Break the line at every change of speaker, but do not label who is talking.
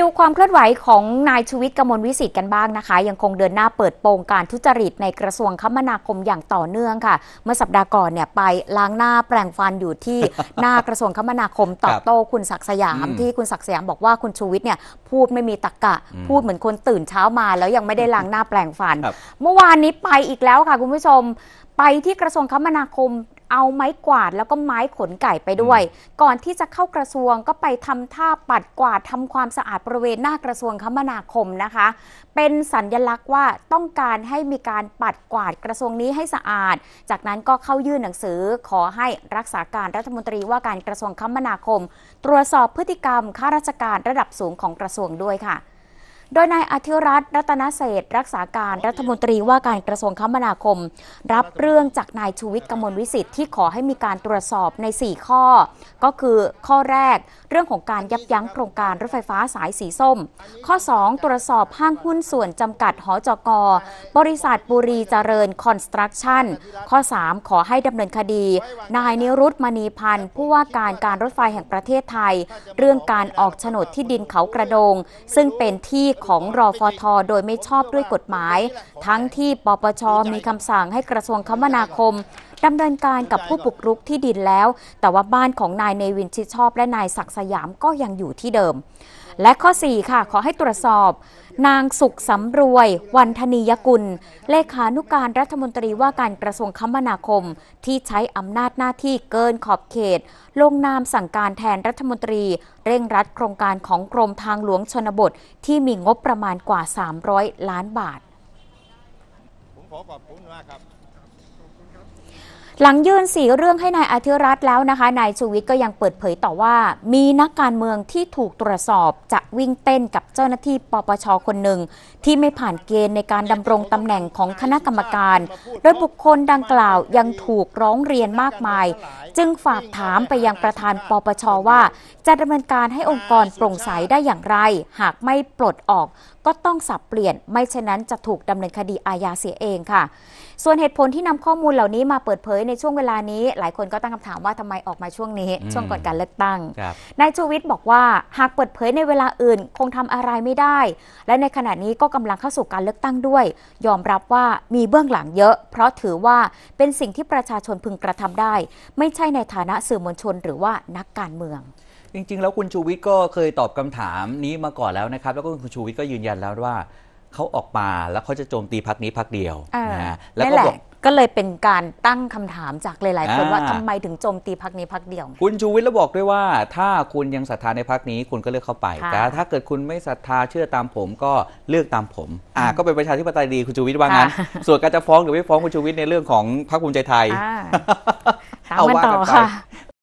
ดูความเคลื่อนไหวของนายชูวิทย์กมลวิสิทธิ์กันบ้างนะคะ ยังคงเดินหน้าเปิดโปงการทุจริตในกระทรวงคมนาคมอย่างต่อเนื่องค่ะ เมื่อสัปดาห์ก่อนเนี่ยไปล้างหน้าแปรงฟันอยู่ที่หน้ากระทรวงคมนาคมตอบโต้ คุณศักสยามที่คุณศักสยามบอกว่าคุณชูวิทย์เนี่ยพูดไม่มีตรกกะพูดเหมือนคนตื่นเช้ามา แล้วยังไม่ได้ล้างหน้าแปรงฟัน เมื่อวานนี้ไปอีกแล้วค่ะ คุณผู้ชมไปที่กระทรวงคมนาคมเอาไม้กวาดแล้วก็ไม้ขนไก่ไปด้วย ก่อนที่จะเข้ากระทรวง ก็ไปทำท่าปัดกวาดทำความสะอาดบริเวณหน้ากระทรวงคมนาคมนะคะ เป็นสัญญลักษณ์ว่าต้องการให้มีการปัดกวาดกระทรวงนี้ให้สะอาด จากนั้นก็เข้ายื่นหนังสือขอให้รักษาการรัฐมนตรีว่าการกระทรวงคมนาคม ตรวจสอบพฤติกรรมข้าราชการระดับสูงของกระทรวงด้วยค่ะโดยนายอธิรัตน์รัตนเศษรักษาการรัฐมนตรีว่าการกระทรวงคมนาคม รับเรื่องจากนายชูวิทย์กมลวิสิทธิ์ที่ขอให้มีการตรวจสอบใน 4 ข้อ ก็คือ ข้อแรก เรื่องของการยับยั้งโครงการรถไฟฟ้าสายสีส้ม ข้อ 2 ตรวจสอบห้างหุ้นส่วนจำกัดหอจกบริษัทบุรีเจริญคอนสตรักชั่นข้อ 3 ขอให้ดำเนินคดี นายนิรุตมณีพันธ์ผู้ว่าการการรถไฟแห่งประเทศไทย เรื่องการออกโฉนดที่ดินเขากระโดง ซึ่งเป็นที่ของรอฟทโดยไม่ชอบด้วยกฎหมาย ทั้งที่ปปชมีคำสั่งให้กระทรวงคมนาคมดำเนินการกับผู้บุกรุกที่ดินแล้ว แต่ว่าบ้านของนายเนวินชิดชอบ และนายศักสยามก็ยังอยู่ที่เดิมและข้อ 4 ค่ะขอให้ตรวจสอบ นางสุขสำรวย วันธนียกุลเลขานุการรัฐมนตรีว่าการกระทรวงคมนาคมที่ใช้อำนาจหน้าที่เกินขอบเขตลงนามสั่งการแทนรัฐมนตรี เร่งรัดโครงการของกรมทางหลวงชนบท ที่มีงบประมาณกว่า 300 ล้านบาทผมขอขอบคุณมากครับหลังยื่นสีเรื่องให้นายอาธิรัตน์แล้วนะคะ นายชูวิทย์ก็ยังเปิดเผยต่อว่า มีนักการเมืองที่ถูกตรวจสอบ จะวิ่งเต้นกับเจ้าหน้าที่ปปช คนหนึ่งที่ไม่ผ่านเกณฑ์ในการดำรงตำแหน่งของคณะกรรมการ โดยบุคคลดังกล่าวยังถูกร้องเรียนมากมาย จึงฝากถามไปยังประธานปปช ว่าจะดำเนินการให้องค์กรโปร่งใสได้อย่างไรหากไม่ปลดออกก็ต้องสับเปลี่ยนไม่เช่นนั้นจะถูกดำเนินคดีอาญาเสียเองค่ะ ส่วนเหตุผลที่นำข้อมูลเหล่านี้มาเปิดเผยในช่วงเวลานี้ หลายคนก็ตั้งคำถามว่าทำไมออกมาช่วงนี้ ช่วงก่อนการเลือกตั้งนายชูวิทย์บอกว่าหากเปิดเผยในเวลาอื่น คงทำอะไรไม่ได้ และในขณะนี้ก็กำลังเข้าสู่การเลือกตั้งด้วย ยอมรับว่ามีเบื้องหลังเยอะ เพราะถือว่าเป็นสิ่งที่ประชาชนพึงกระทำได้ ไม่ใช่ในฐานะสื่อมวลชน หรือว่านักการเมือง
จริง ๆ แล้วคุณชูวิทย์ก็เคยตอบคำถามนี้มาก่อนแล้วนะครับ แล้วก็คุณชูวิทย์ก็ยืนยันแล้วว่าเขาออกมาแล้วเขาจะโจมตีพักนี้พักเดียวนะแล้วก็บอก
ก็เลยเป็นการตั้งคำถามจากหลายๆคนว่าทำไมถึงโจมตีพักนี้พักเดียว
คุณชูวิทย์แล้วบอกด้วยว่า ถ้าคุณยังศรัทธาในพักนี้คุณก็เลือกเข้าไปแต่ถ้าเกิดคุณไม่ศรัทธาเชื่อตามผมก็เลือกตามผมอ่าก็เป็นประชาธิปไตยดีคุณชูวิทย์ว่างั้นส่วนการจะฟ้องหรือไม่ฟ้องคุณชูวิทย์ในเรื่องของพรรคภูมิใจไทย
เอาว่ากันไป